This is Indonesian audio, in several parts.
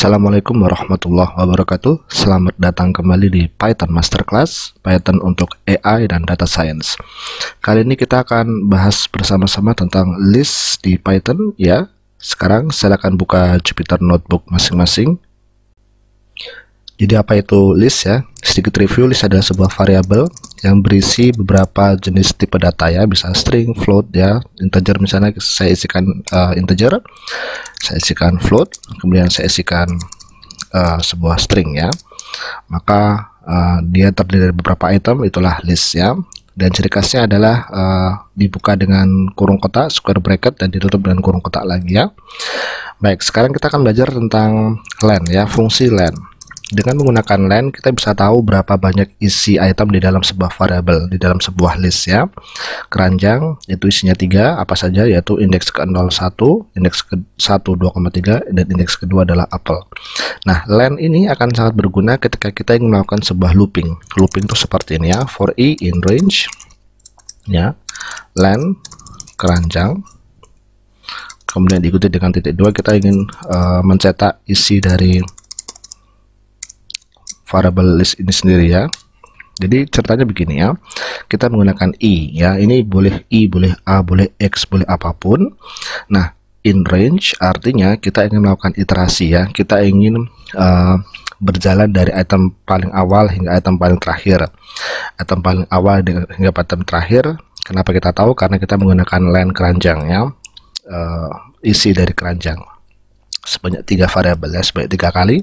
Assalamualaikum warahmatullahi wabarakatuh Selamat datang kembali di Python Masterclass Python untuk AI dan Data Science Kali ini kita akan bahas bersama-sama tentang list di Python ya Sekarang silakan buka Jupyter Notebook masing-masing jadi apa itu list ya? Sedikit review list adalah sebuah variabel yang berisi beberapa jenis tipe data ya, bisa string, float ya, integer misalnya saya isikan uh, integer, saya isikan float, kemudian saya isikan uh, sebuah string ya. Maka uh, dia terdiri dari beberapa item itulah list ya. Dan ciri khasnya adalah uh, dibuka dengan kurung kotak square bracket dan ditutup dengan kurung kotak lagi ya. Baik, sekarang kita akan belajar tentang len ya, fungsi len. Dengan menggunakan len, kita bisa tahu berapa banyak isi item di dalam sebuah variable di dalam sebuah list ya. Keranjang itu isinya tiga, apa saja yaitu indeks ke 01, indeks ke 1 2,3 dan indeks kedua adalah Apple. Nah, len ini akan sangat berguna ketika kita ingin melakukan sebuah looping. Looping itu seperti ini ya, for i e, in range ya. Len keranjang kemudian diikuti dengan titik dua kita ingin uh, mencetak isi dari variable list ini sendiri ya jadi ceritanya begini ya kita menggunakan i ya ini boleh i boleh a boleh x boleh apapun nah in range artinya kita ingin melakukan iterasi ya kita ingin uh, berjalan dari item paling awal hingga item paling terakhir item paling awal hingga item terakhir kenapa kita tahu karena kita menggunakan line keranjang ya uh, isi dari keranjang sebanyak tiga variabel ya sebanyak tiga kali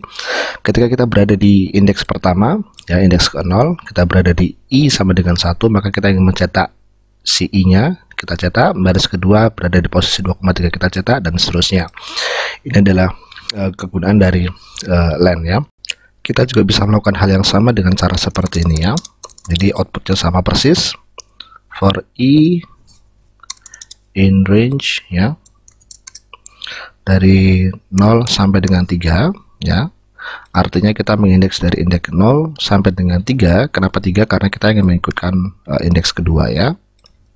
ketika kita berada di indeks pertama ya indeks ke 0 kita berada di i sama dengan satu maka kita ingin mencetak si i nya kita cetak baris kedua berada di posisi 2,3 kita cetak dan seterusnya ini adalah uh, kegunaan dari uh, len ya kita juga bisa melakukan hal yang sama dengan cara seperti ini ya jadi outputnya sama persis for i in range ya dari 0 sampai dengan 3 ya artinya kita mengindeks dari indeks 0 sampai dengan 3 kenapa 3 karena kita ingin mengikutkan uh, indeks kedua ya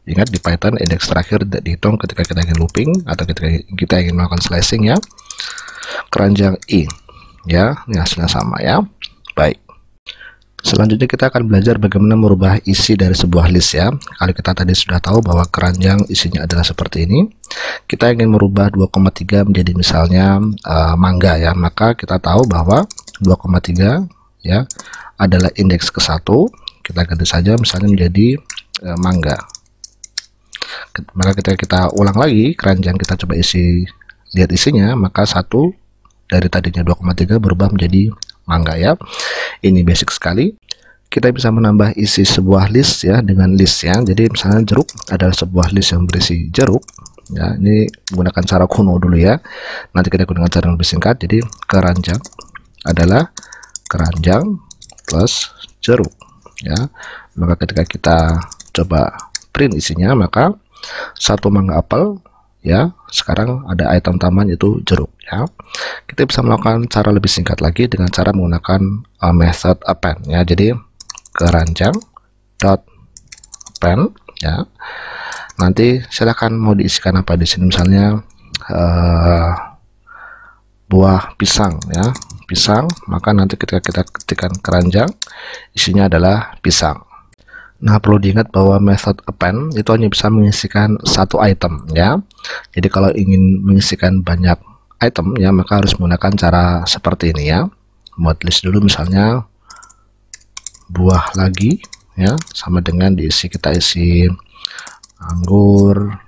ingat di Python indeks terakhir tidak dihitung ketika kita ingin looping atau ketika kita ingin melakukan slicing ya keranjang i ya ini hasilnya sama ya baik Selanjutnya kita akan belajar bagaimana merubah isi dari sebuah list ya. Kalau kita tadi sudah tahu bahwa keranjang isinya adalah seperti ini. Kita ingin merubah 2,3 menjadi misalnya uh, mangga ya. Maka kita tahu bahwa 2,3 ya adalah indeks ke 1 Kita ganti saja misalnya menjadi uh, mangga. Maka ketika kita ulang lagi keranjang kita coba isi lihat isinya maka satu dari tadinya 2,3 berubah menjadi mangga ya. Ini basic sekali. Kita bisa menambah isi sebuah list ya dengan list yang, Jadi misalnya jeruk adalah sebuah list yang berisi jeruk. Ya, ini menggunakan cara kuno dulu ya. Nanti kita gunakan cara yang lebih singkat. Jadi keranjang adalah keranjang plus jeruk ya. Maka ketika kita coba print isinya maka satu mangga apel ya sekarang ada item taman itu jeruk ya kita bisa melakukan cara lebih singkat lagi dengan cara menggunakan uh, method append ya jadi keranjang dot append ya nanti silakan mau diisikan apa di sini misalnya uh, buah pisang ya pisang maka nanti ketika kita ketikkan keranjang isinya adalah pisang Nah, perlu diingat bahwa method append itu hanya bisa mengisikan satu item ya. Jadi kalau ingin mengisikan banyak item ya, maka harus menggunakan cara seperti ini ya. Buat list dulu misalnya buah lagi ya, sama dengan diisi kita isi anggur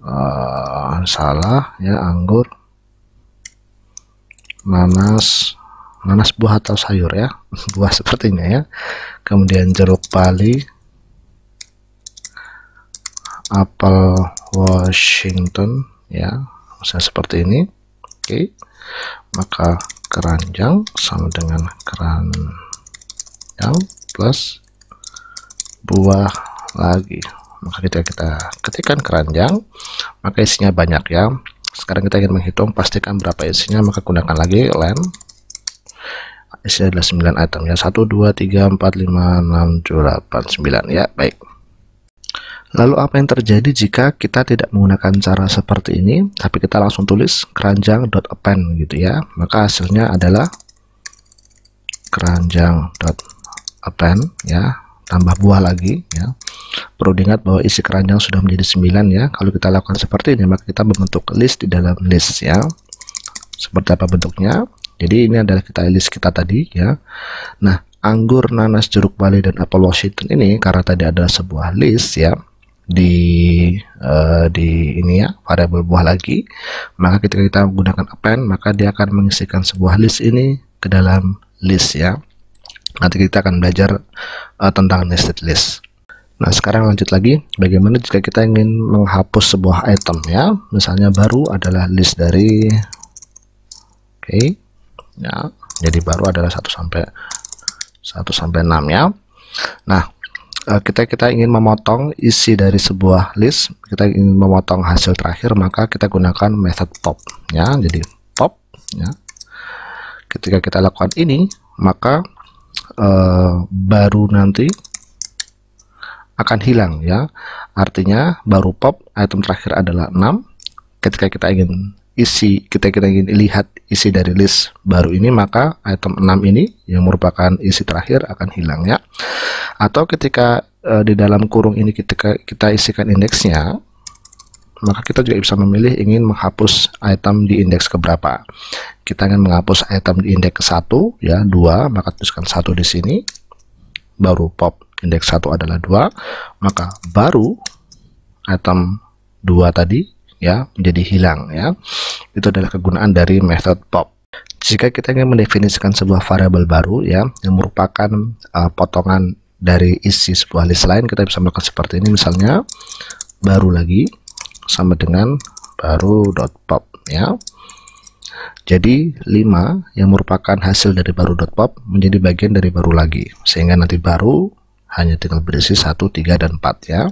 uh, salah ya anggur nanas nanas buah atau sayur ya buah sepertinya ya kemudian jeruk bali apel Washington ya misalnya seperti ini oke okay. maka keranjang sama dengan keranjang plus buah lagi maka kita kita ketikkan keranjang maka isinya banyak ya sekarang kita ingin menghitung pastikan berapa isinya maka gunakan lagi lem S adalah 9 item ya 1 2 3 4 5 6 7 8 9 ya baik Lalu apa yang terjadi jika kita tidak menggunakan cara seperti ini tapi kita langsung tulis keranjang.append gitu ya maka hasilnya adalah keranjang.append ya tambah buah lagi ya perlu diingat bahwa isi keranjang sudah menjadi 9 ya kalau kita lakukan seperti ini maka kita membentuk list di dalam list ya seperti apa bentuknya jadi ini adalah kita list kita tadi ya. Nah, anggur, nanas, jeruk Bali dan apel Washington ini karena tadi ada sebuah list ya di uh, di ini ya variabel buah lagi maka ketika kita menggunakan append maka dia akan mengisikan sebuah list ini ke dalam list ya nanti kita akan belajar uh, tentang nested list Nah, sekarang lanjut lagi, bagaimana jika kita ingin menghapus sebuah item ya? Misalnya baru adalah list dari Oke. Okay ya jadi baru adalah 1 sampai 1 sampai 6 ya nah eh, kita kita ingin memotong isi dari sebuah list kita ingin memotong hasil terakhir maka kita gunakan method pop ya jadi pop ya ketika kita lakukan ini maka eh, baru nanti akan hilang ya artinya baru pop item terakhir adalah 6 ketika kita ingin isi kita kita ingin lihat isi dari list baru ini maka item 6 ini yang merupakan isi terakhir akan hilang ya atau ketika e, di dalam kurung ini kita kita isikan indeksnya maka kita juga bisa memilih ingin menghapus item di indeks keberapa kita ingin menghapus item di indeks ke 1 ya 2 maka tuliskan satu di sini baru pop indeks 1 adalah 2 maka baru item 2 tadi ya menjadi hilang ya itu adalah kegunaan dari method pop jika kita ingin mendefinisikan sebuah variabel baru ya yang merupakan uh, potongan dari isi sebuah list lain kita bisa melakukan seperti ini misalnya baru lagi sama dengan baru dot pop ya jadi 5 yang merupakan hasil dari baru dot pop menjadi bagian dari baru lagi sehingga nanti baru hanya tinggal berisi 1 3 dan 4 ya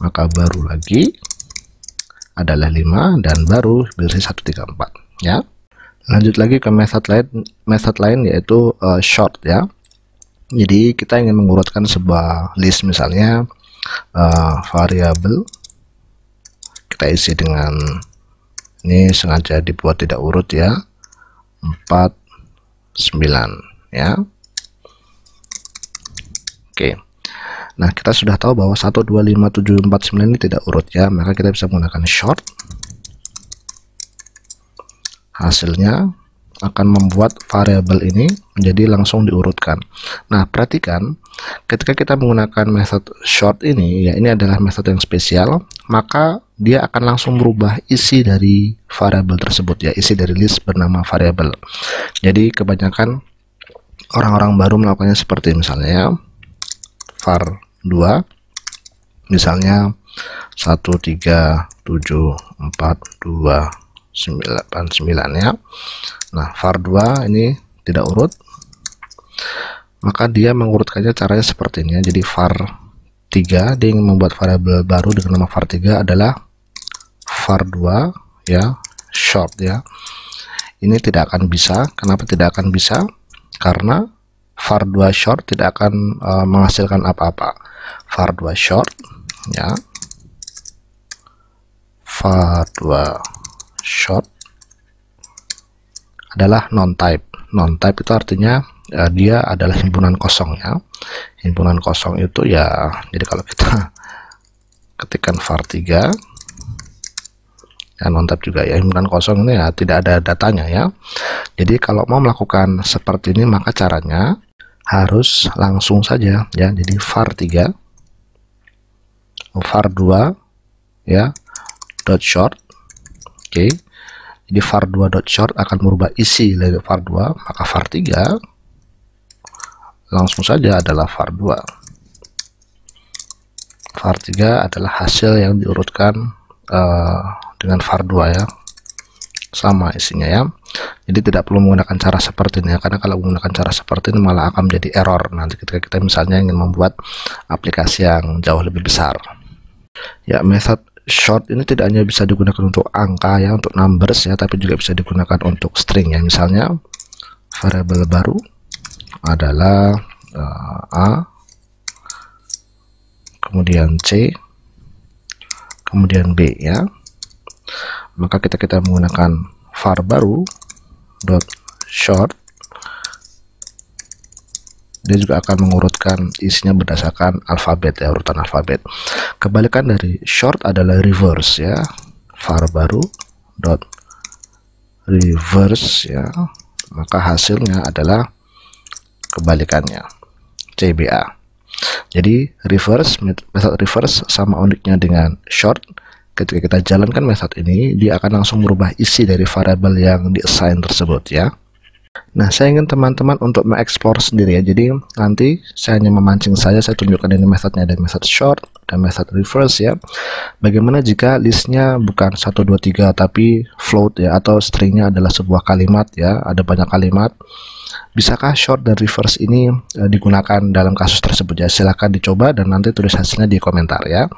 maka baru lagi adalah 5 dan baru berisi 134 ya lanjut lagi ke method lain method lain yaitu uh, short ya jadi kita ingin mengurutkan sebuah list misalnya uh, eh, variabel kita isi dengan ini sengaja dibuat tidak urut ya 49 ya oke okay. Nah, kita sudah tahu bahwa 9 ini tidak urut ya, maka kita bisa menggunakan short. Hasilnya akan membuat variable ini menjadi langsung diurutkan. Nah, perhatikan ketika kita menggunakan method short ini, ya ini adalah method yang spesial, maka dia akan langsung merubah isi dari variable tersebut ya, isi dari list bernama variable Jadi kebanyakan orang-orang baru melakukannya seperti misalnya var 2 misalnya 9 ya nah var 2 ini tidak urut maka dia mengurutkannya caranya seperti ini ya. jadi var 3 dia ingin membuat variabel baru dengan nama var 3 adalah var 2 ya short ya ini tidak akan bisa kenapa tidak akan bisa karena var 2 short tidak akan uh, menghasilkan apa-apa var2 short ya var2 short adalah non type non type itu artinya ya, dia adalah himpunan kosong ya himpunan kosong itu ya jadi kalau kita ketikkan var3 ya non type juga ya himpunan kosong ini ya tidak ada datanya ya jadi kalau mau melakukan seperti ini maka caranya harus langsung saja ya jadi var 3 var 2 ya dot short oke okay. jadi var 2 dot short akan merubah isi dari var 2 maka var 3 langsung saja adalah var 2 var 3 adalah hasil yang diurutkan uh, dengan var 2 ya sama isinya ya jadi tidak perlu menggunakan cara seperti ini karena kalau menggunakan cara seperti ini malah akan menjadi error nanti ketika kita misalnya ingin membuat aplikasi yang jauh lebih besar ya method short ini tidak hanya bisa digunakan untuk angka ya untuk numbers ya tapi juga bisa digunakan untuk string ya misalnya variable baru adalah uh, A kemudian C kemudian B ya maka kita kita menggunakan var baru dot short dia juga akan mengurutkan isinya berdasarkan alfabet ya urutan alfabet kebalikan dari short adalah reverse ya var baru dot reverse ya maka hasilnya adalah kebalikannya CBA jadi reverse method reverse sama uniknya dengan short ketika kita jalankan method ini dia akan langsung merubah isi dari variable yang diassign tersebut ya Nah, saya ingin teman-teman untuk mengeksplor sendiri ya. Jadi, nanti saya hanya memancing saja, saya tunjukkan ini methodnya Ada method short, dan method reverse ya. Bagaimana jika listnya bukan 1, 2, 3, tapi float ya, atau stringnya adalah sebuah kalimat ya, ada banyak kalimat. Bisakah short dan reverse ini eh, digunakan dalam kasus tersebut ya? Silahkan dicoba dan nanti tulis hasilnya di komentar ya.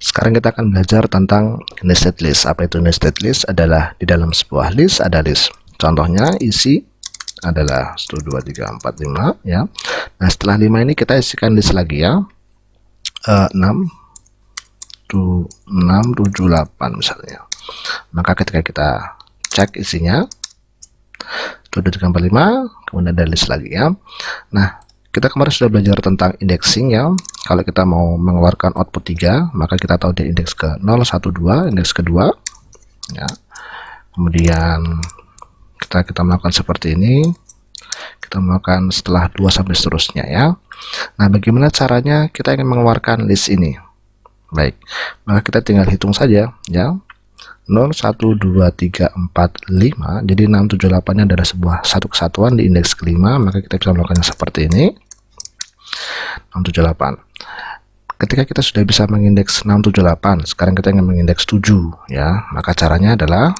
Sekarang kita akan belajar tentang nested list. Apa itu nested list? Adalah di dalam sebuah list ada list. Contohnya isi adalah 1, 2, 3, 4, 5 ya. Nah setelah 5 ini kita isikan list lagi ya. Uh, 6, 6, 7, 8 misalnya. Maka ketika kita cek isinya, 1, 2, 3, 4, 5, kemudian ada list lagi ya. Nah kita kemarin sudah belajar tentang indexing ya. Kalau kita mau mengeluarkan output 3, maka kita tahu dia indeks ke 012, indeks kedua. Ya. Kemudian kita kita melakukan seperti ini. Kita melakukan setelah 2 sampai seterusnya ya. Nah, bagaimana caranya kita ingin mengeluarkan list ini? Baik. Maka kita tinggal hitung saja ya. 0, 1, 2, 3, 4, 5 jadi 6, 7, 8 nya adalah sebuah satu kesatuan di indeks kelima maka kita bisa melakukannya seperti ini 6, 7, 8 ketika kita sudah bisa mengindeks 6, 7, 8 sekarang kita ingin mengindeks 7 ya maka caranya adalah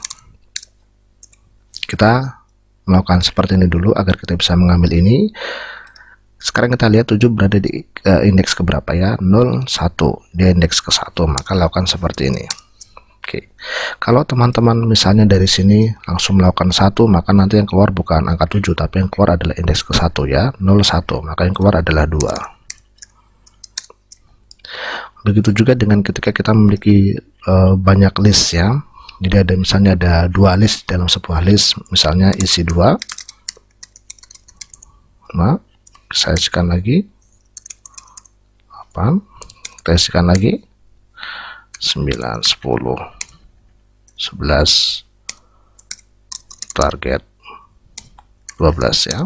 kita melakukan seperti ini dulu agar kita bisa mengambil ini sekarang kita lihat 7 berada di uh, indeks keberapa ya 0, 1 dia indeks ke 1 maka lakukan seperti ini Oke. Kalau teman-teman misalnya dari sini langsung melakukan satu, maka nanti yang keluar bukan angka 7, tapi yang keluar adalah indeks ke satu ya, 01, maka yang keluar adalah 2. Begitu juga dengan ketika kita memiliki e, banyak list ya. Jadi ada misalnya ada dua list dalam sebuah list, misalnya isi dua. Nah, saya isikan lagi. Apa? saya isikan lagi 9 10 11 target 12 ya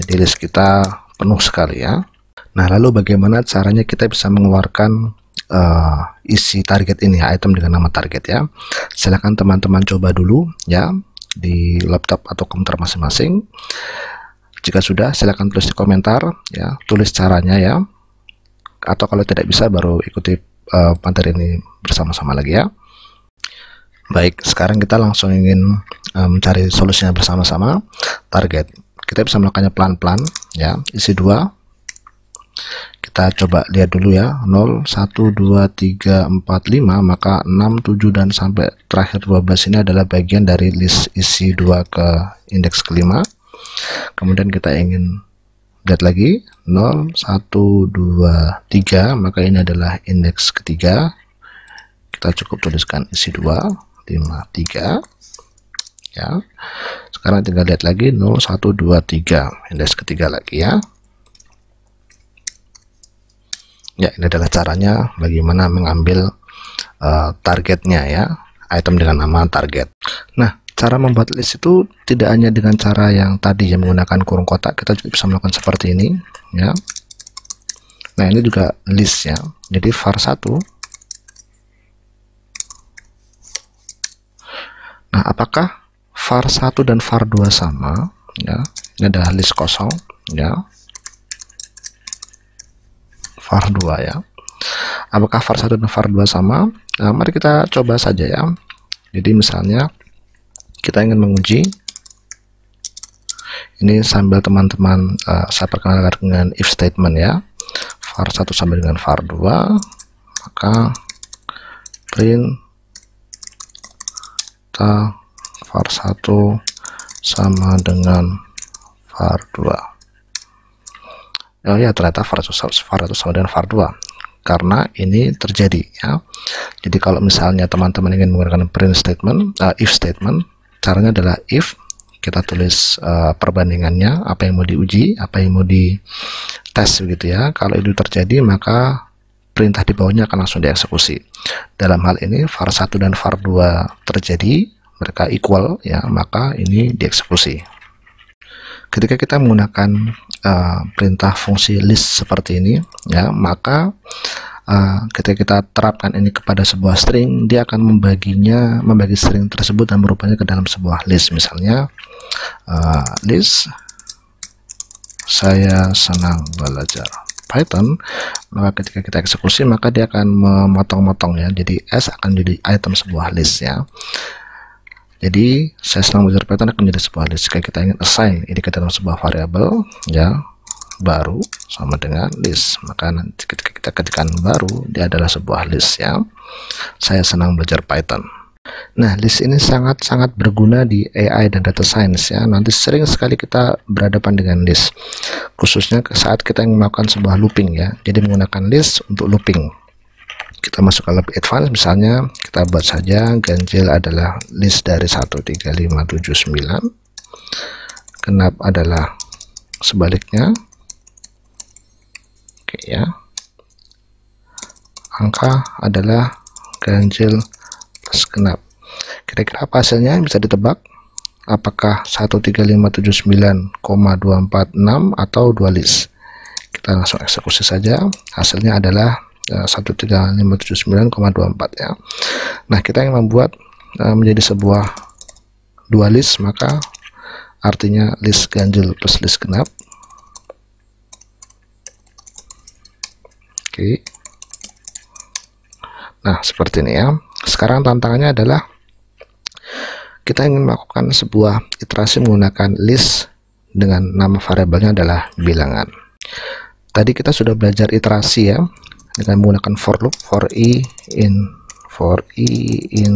jadi list kita penuh sekali ya Nah lalu bagaimana caranya kita bisa mengeluarkan uh, isi target ini item dengan nama target ya silahkan teman-teman coba dulu ya di laptop atau komputer masing-masing jika sudah silahkan tulis di komentar ya tulis caranya ya atau kalau tidak bisa baru ikuti uh, materi ini bersama-sama lagi ya. Baik, sekarang kita langsung ingin uh, mencari solusinya bersama-sama. Target, kita bisa melakukannya pelan-pelan ya. Isi 2. Kita coba lihat dulu ya. 0, 1, 2, 3, 4, 5. Maka 6, 7, dan sampai terakhir 12 ini adalah bagian dari list isi 2 ke indeks kelima. Kemudian kita ingin update lagi 0 1 2 3 maka ini adalah indeks ketiga kita cukup tuliskan isi 2 5 3 ya sekarang tinggal lihat lagi 0 1 2 3 indeks ketiga lagi ya ya ini adalah caranya bagaimana mengambil uh, targetnya ya item dengan nama target nah cara membuat list itu tidak hanya dengan cara yang tadi yang menggunakan kurung kotak kita juga bisa melakukan seperti ini ya nah ini juga list ya jadi var 1 nah apakah var 1 dan var 2 sama ya ini adalah list kosong ya var 2 ya apakah var 1 dan var 2 sama nah, mari kita coba saja ya jadi misalnya kita ingin menguji ini sambil teman-teman uh, saya perkenalkan dengan if statement ya var 1 sampai dengan var 2 maka print kita var 1 sama dengan var 2 oh ya ternyata var 1, var 1 sama dengan var 2 karena ini terjadi ya jadi kalau misalnya teman-teman ingin menggunakan print statement uh, if statement caranya adalah if kita tulis uh, perbandingannya apa yang mau diuji apa yang mau di dites begitu ya kalau itu terjadi maka perintah di bawahnya akan langsung dieksekusi dalam hal ini var 1 dan var 2 terjadi mereka equal ya maka ini dieksekusi ketika kita menggunakan uh, perintah fungsi list seperti ini ya maka Ah, ketika kita terapkan ini kepada sebuah string dia akan membaginya membagi string tersebut dan merubahnya ke dalam sebuah list misalnya uh, list saya senang belajar Python maka ketika kita eksekusi maka dia akan memotong-motong ya jadi S akan jadi item sebuah list ya jadi saya senang belajar Python akan menjadi sebuah list jika kita ingin assign ini ke dalam sebuah variabel ya baru sama dengan list maka nanti ketika kita ketikkan baru dia adalah sebuah list ya saya senang belajar Python Nah, list ini sangat-sangat berguna di AI dan data science ya. Nanti sering sekali kita berhadapan dengan list. Khususnya saat kita yang melakukan sebuah looping ya. Jadi menggunakan list untuk looping. Kita masuk ke lebih advance misalnya kita buat saja ganjil adalah list dari 13579. Genap adalah sebaliknya Oke ya. Angka adalah ganjil plus genap. Kira-kira apa hasilnya bisa ditebak? Apakah 13579,246 atau dua list? Kita langsung eksekusi saja. Hasilnya adalah 13579,24 eh, ya. Nah, kita yang membuat eh, menjadi sebuah dualis maka artinya list ganjil plus list genap nah seperti ini ya sekarang tantangannya adalah kita ingin melakukan sebuah iterasi menggunakan list dengan nama variabelnya adalah bilangan tadi kita sudah belajar iterasi ya dengan menggunakan for loop for i in for i in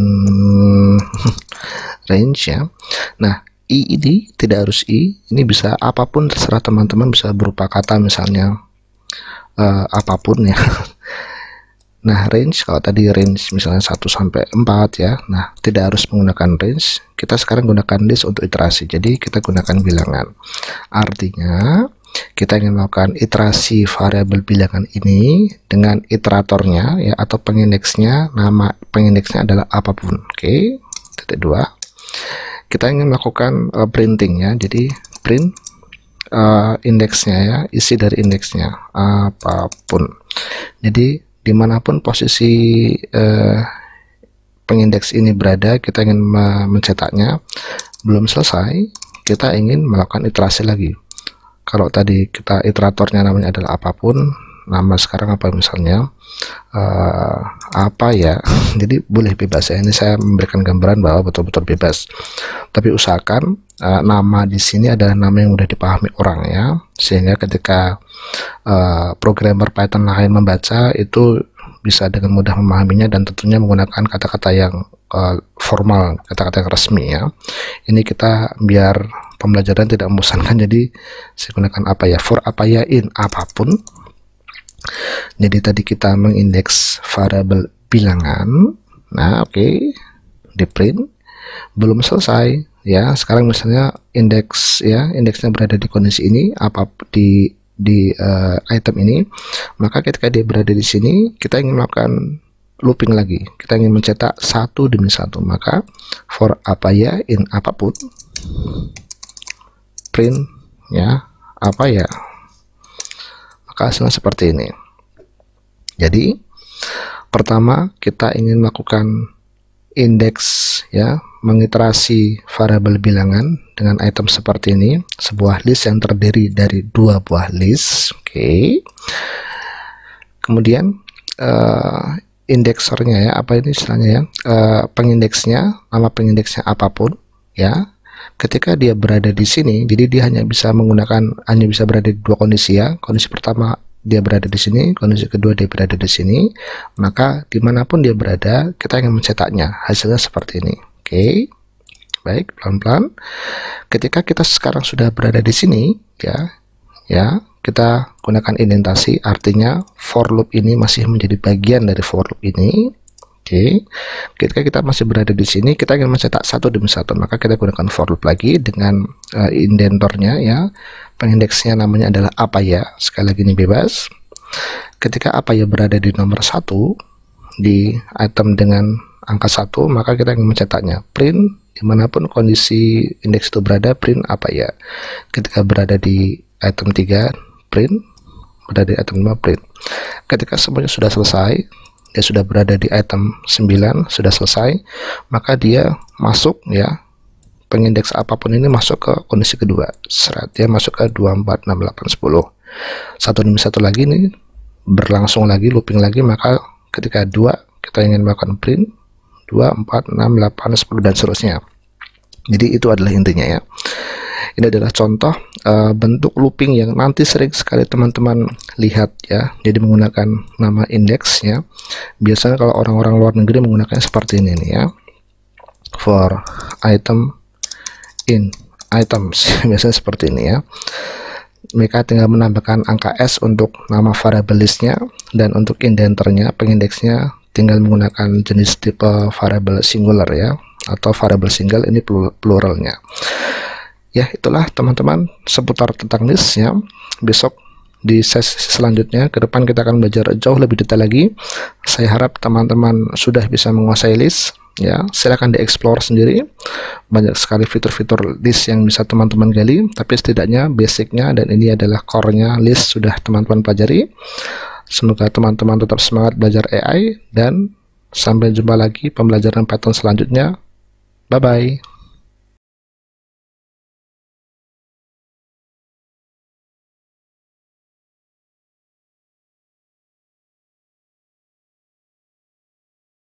range ya nah i ini tidak harus i ini bisa apapun terserah teman-teman bisa berupa kata misalnya uh, apapun ya Nah, range kalau tadi range misalnya 1 sampai 4 ya. Nah, tidak harus menggunakan range. Kita sekarang gunakan list untuk iterasi. Jadi, kita gunakan bilangan. Artinya, kita ingin melakukan iterasi variabel bilangan ini dengan iteratornya ya atau pengindeksnya. Nama pengindeksnya adalah apapun. Oke. Titik 2. Kita ingin melakukan uh, printing ya. Jadi, print uh, indeksnya ya isi dari indeksnya apapun jadi dimanapun posisi uh, pengindeks ini berada kita ingin mencetaknya belum selesai kita ingin melakukan iterasi lagi kalau tadi kita iteratornya namanya adalah apapun nama sekarang apa misalnya uh, apa ya jadi boleh bebas ya ini saya memberikan gambaran bahwa betul-betul bebas tapi usahakan uh, nama di sini adalah nama yang mudah dipahami orang ya sehingga ketika uh, programmer Python lain membaca itu bisa dengan mudah memahaminya dan tentunya menggunakan kata-kata yang uh, formal, kata-kata yang resmi ya. Ini kita biar pembelajaran tidak membosankan jadi saya gunakan apa ya for apa ya in apapun jadi tadi kita mengindeks variabel bilangan. Nah, oke, okay. di print belum selesai ya. Sekarang misalnya indeks ya, indeksnya berada di kondisi ini apa di di uh, item ini, maka ketika dia berada di sini, kita ingin melakukan looping lagi. Kita ingin mencetak satu demi satu, maka for apa ya in apapun print ya apa ya maka hasilnya seperti ini. Jadi, pertama kita ingin melakukan indeks ya, mengiterasi variabel bilangan dengan item seperti ini, sebuah list yang terdiri dari dua buah list, oke. Okay. Kemudian uh, indeksernya ya, apa ini istilahnya ya? Uh, pengindeksnya, nama pengindeksnya apapun ya ketika dia berada di sini jadi dia hanya bisa menggunakan hanya bisa berada di dua kondisi ya kondisi pertama dia berada di sini, kondisi kedua dia berada di sini, maka dimanapun dia berada, kita ingin mencetaknya. Hasilnya seperti ini. Oke, okay. baik, pelan-pelan. Ketika kita sekarang sudah berada di sini, ya, ya, kita gunakan indentasi, artinya for loop ini masih menjadi bagian dari for loop ini. Oke, okay. ketika kita masih berada di sini, kita ingin mencetak satu demi satu, maka kita gunakan for loop lagi dengan uh, indentornya ya. Pengindeksnya namanya adalah apa ya. Sekali lagi ini bebas. Ketika apa ya berada di nomor satu di item dengan angka satu, maka kita ingin mencetaknya. Print dimanapun kondisi indeks itu berada, print apa ya. Ketika berada di item 3, print berada di item 5 print. Ketika semuanya sudah selesai, dia sudah berada di item 9 sudah selesai maka dia masuk ya pengindeks apapun ini masuk ke kondisi kedua serat dia masuk ke 246810 satu demi satu lagi ini berlangsung lagi looping lagi maka ketika dua kita ingin melakukan print 2 4 6 8 10 dan seterusnya jadi itu adalah intinya ya ini adalah contoh uh, bentuk looping yang nanti sering sekali teman-teman lihat ya. Jadi menggunakan nama indeksnya. Biasanya kalau orang-orang luar negeri menggunakan seperti ini nih ya. For item in items biasanya seperti ini ya. Mereka tinggal menambahkan angka S untuk nama variable listnya dan untuk indenternya pengindeksnya tinggal menggunakan jenis tipe variable singular ya atau variable single ini pluralnya ya itulah teman-teman seputar tentang list ya besok di sesi selanjutnya ke depan kita akan belajar jauh lebih detail lagi saya harap teman-teman sudah bisa menguasai list ya silahkan dieksplor sendiri banyak sekali fitur-fitur list yang bisa teman-teman gali tapi setidaknya basicnya dan ini adalah core-nya list sudah teman-teman pelajari semoga teman-teman tetap semangat belajar AI dan sampai jumpa lagi pembelajaran Python selanjutnya bye-bye